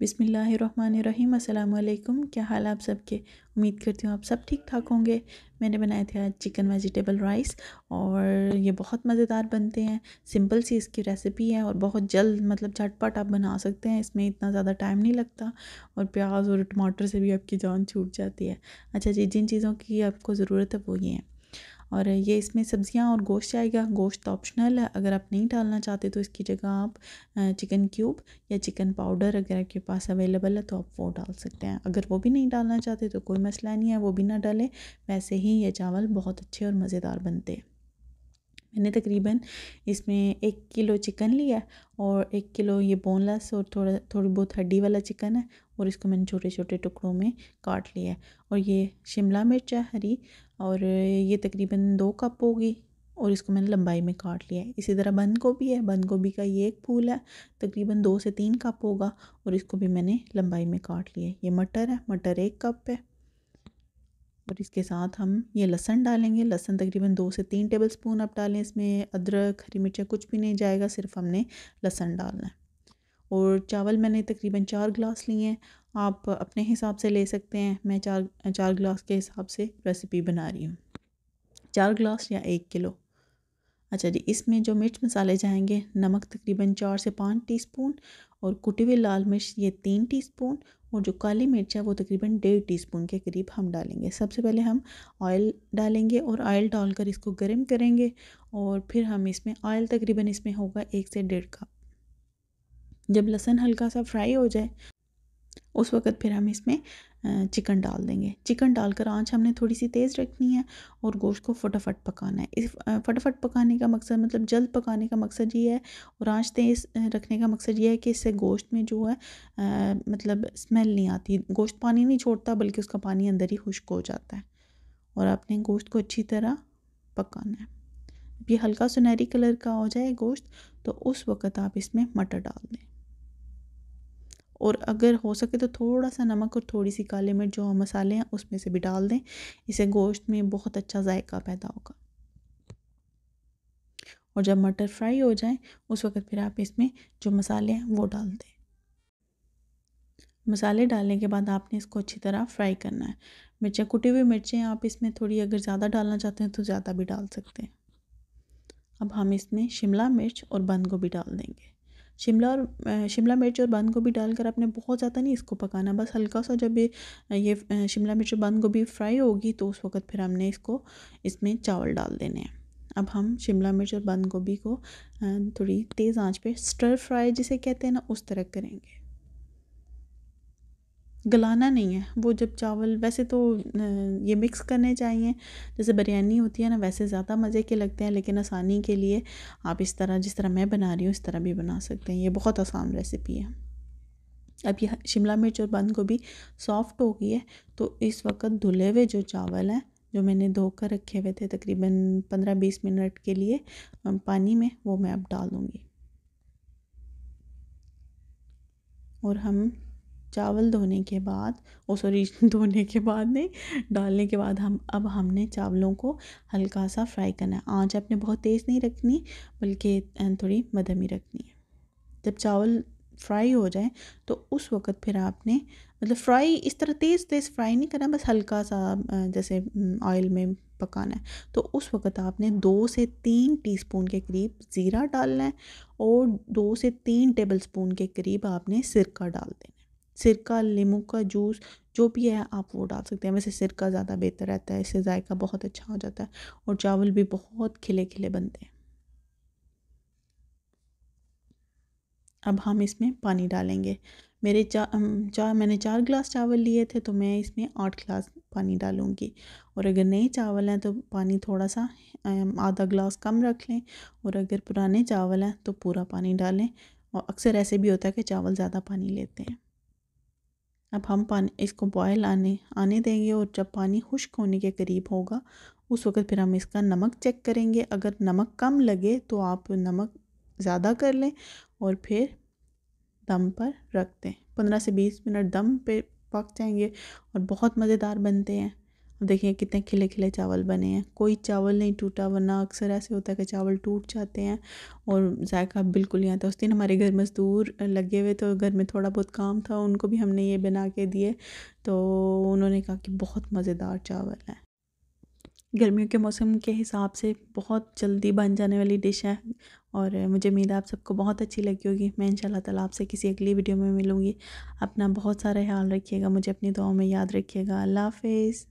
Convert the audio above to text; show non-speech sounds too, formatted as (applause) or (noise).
बिसमीम् अल्लाम क्या हाल आप सबके उम्मीद करती हूँ आप सब ठीक ठाक होंगे मैंने बनाए थे आज चिकन वेजिटेबल राइस और ये बहुत मज़ेदार बनते हैं सिंपल सी इसकी रेसिपी है और बहुत जल्द मतलब झटपट आप बना सकते हैं इसमें इतना ज़्यादा टाइम नहीं लगता और प्याज और टमाटर से भी आपकी जान छूट जाती है अच्छा जी जिन चीज़ों की आपको ज़रूरत है वो ये हैं और ये इसमें सब्ज़ियाँ और गोश्त जाएगा गोश्त ऑप्शनल तो है अगर आप नहीं डालना चाहते तो इसकी जगह आप चिकन क्यूब या चिकन पाउडर अगर आपके पास अवेलेबल है तो आप वो डाल सकते हैं अगर वो भी नहीं डालना चाहते तो कोई मसला नहीं है वो भी ना डालें वैसे ही ये चावल बहुत अच्छे और मज़ेदार बनते हैं मैंने तकरीबन इसमें एक किलो चिकन लिया और एक किलो ये बोनलेस और थोड़ा थोड़ी बहुत हड्डी वाला चिकन है और इसको मैंने छोटे छोटे टुकड़ों में काट लिया है और ये शिमला मिर्च है हरी और ये तकरीबन दो कप होगी और इसको मैंने लंबाई में काट लिया है इसी तरह बंद गोभी है बंद गोभी का ये एक फूल है तकरीबन दो से तीन कप होगा और इसको भी मैंने लंबाई में काट लिया है ये मटर है मटर एक कप है और इसके साथ हम ये लहसन डालेंगे लहसन तकरीबन दो से तीन टेबल स्पून आप डालें इसमें अदरक हरी मिर्चा कुछ भी नहीं जाएगा सिर्फ हमने लहसन डालना है और चावल मैंने तकरीबन चार गिलास लिए हैं आप अपने हिसाब से ले सकते हैं मैं चार चार गिलास के हिसाब से रेसिपी बना रही हूँ चार गिलास या एक किलो अच्छा जी इसमें जो मिर्च मसाले जाएंगे नमक तकरीबन चार से पाँच टीस्पून और कुटी हुई लाल मिर्च ये तीन टीस्पून और जो काली मिर्च है वो तकरीबन डेढ़ टीस्पून के करीब हम डालेंगे सबसे पहले हम ऑयल डालेंगे और ऑयल डालकर इसको गर्म करेंगे और फिर हम इसमें ऑयल तकरीबन इसमें होगा एक से डेढ़ कप जब लहसन हल्का सा फ्राई हो जाए उस वक़्त फिर हम इसमें चिकन डाल देंगे चिकन डालकर आंच हमने थोड़ी सी तेज़ रखनी है और गोश्त को फटाफट पकाना है इस फटाफट पकाने का मकसद मतलब जल्द पकाने का मकसद ये है और आंच तेज़ रखने का मकसद ये है कि इससे गोश्त में जो है आ, मतलब स्मेल नहीं आती गोश्त पानी नहीं छोड़ता बल्कि उसका पानी अंदर ही खुश्क हो जाता है और आपने गोश्त को अच्छी तरह पकाना है ये हल्का सुनहरी कलर का हो जाए गोश्त तो उस वक़्त आप इसमें मटर डाल दें और अगर हो सके तो थोड़ा सा नमक और थोड़ी सी काले मिर्च जो मसाले हैं उसमें से भी डाल दें इसे गोश्त में बहुत अच्छा जायका पैदा होगा और जब मटर फ्राई हो जाए उस वक्त फिर आप इसमें जो मसाले हैं वो डाल दें मसाले डालने के बाद आपने इसको अच्छी तरह फ्राई करना है मिर्चें कुटी हुई मिर्चें आप इसमें थोड़ी अगर ज़्यादा डालना चाहते हैं तो ज़्यादा भी डाल सकते हैं अब हम इसमें शिमला मिर्च और बंद गोभी डाल देंगे शिमला और शिमला मिर्च और बंद गोभी डालकर आपने बहुत ज़्यादा नहीं इसको पकाना बस हल्का सा जब ये ये शिमला मिर्च और बंद गोभी फ्राई होगी तो उस वक्त फिर हमने इसको इसमें चावल डाल देने हैं अब हम शिमला मिर्च और बंद गोभी को थोड़ी तेज़ आंच पे स्टर फ्राई जिसे कहते हैं ना उस तरह करेंगे गलाना नहीं है वो जब चावल वैसे तो ये मिक्स करने चाहिए जैसे बिरयानी होती है ना वैसे ज़्यादा मज़े के लगते हैं लेकिन आसानी के लिए आप इस तरह जिस तरह मैं बना रही हूँ इस तरह भी बना सकते हैं ये बहुत आसान रेसिपी है अब यह शिमला मिर्च और बंद गोभी सॉफ्ट हो गई है तो इस वक्त धुले हुए जो चावल हैं जो मैंने धो कर रखे हुए थे तकरीबन पंद्रह बीस मिनट के लिए पानी में वो मैं अब डाल दूँगी और हम चावल धोने के बाद ओ सॉरी (laughs) धोने के बाद नहीं डालने के बाद हम अब हमने चावलों को हल्का सा फ्राई करना है आँच आपने बहुत तेज़ नहीं रखनी बल्कि थोड़ी मदमी रखनी है जब चावल फ्राई हो जाए तो उस वक़्त फिर आपने मतलब फ्राई इस तरह तेज़ तेज़ फ्राई नहीं करना बस हल्का सा जैसे ऑयल में पकाना है तो उस वक़्त आपने दो से तीन टीस्पून के करीब ज़ीरा डालना है और दो से तीन टेबलस्पून के करीब आपने सिरका डाल देना सिरका नींबू का जूस जो भी है आप वो डाल सकते हैं वैसे सिरका ज़्यादा बेहतर रहता है इससे जायका बहुत अच्छा हो जाता है और चावल भी बहुत खिले खिले बनते हैं अब हम इसमें पानी डालेंगे मेरे चा चार मैंने चार गिलास चावल लिए थे तो मैं इसमें आठ गिलास पानी डालूंगी और अगर नए चावल हैं तो पानी थोड़ा सा आधा गिलास कम रख लें और अगर पुराने चावल हैं तो पूरा पानी डालें और अक्सर ऐसे भी होता है कि चावल ज़्यादा पानी लेते हैं अब हम पानी इसको बॉयल आने आने देंगे और जब पानी खुश्क होने के करीब होगा उस वक्त फिर हम इसका नमक चेक करेंगे अगर नमक कम लगे तो आप नमक ज़्यादा कर लें और फिर दम पर रख दें पंद्रह से बीस मिनट दम पे पक जाएंगे और बहुत मज़ेदार बनते हैं देखिए कितने खिले खिले चावल बने हैं कोई चावल नहीं टूटा वरना अक्सर ऐसे होता है कि चावल टूट जाते हैं और जायका बिल्कुल नहीं आता उस दिन हमारे घर मज़दूर लगे हुए तो घर में थोड़ा बहुत काम था उनको भी हमने ये बना के दिए तो उन्होंने कहा कि बहुत मज़ेदार चावल है गर्मियों के मौसम के हिसाब से बहुत जल्दी बन जाने वाली डिश है और मुझे उम्मीद है आप सबको बहुत अच्छी लगी होगी मैं इंशाल्लाह ताला आपसे किसी अगली वीडियो में मिलूँगी अपना बहुत सारा ख्याल रखिएगा मुझे अपनी दुआओं में याद रखिएगा अल्लाह हाफिज़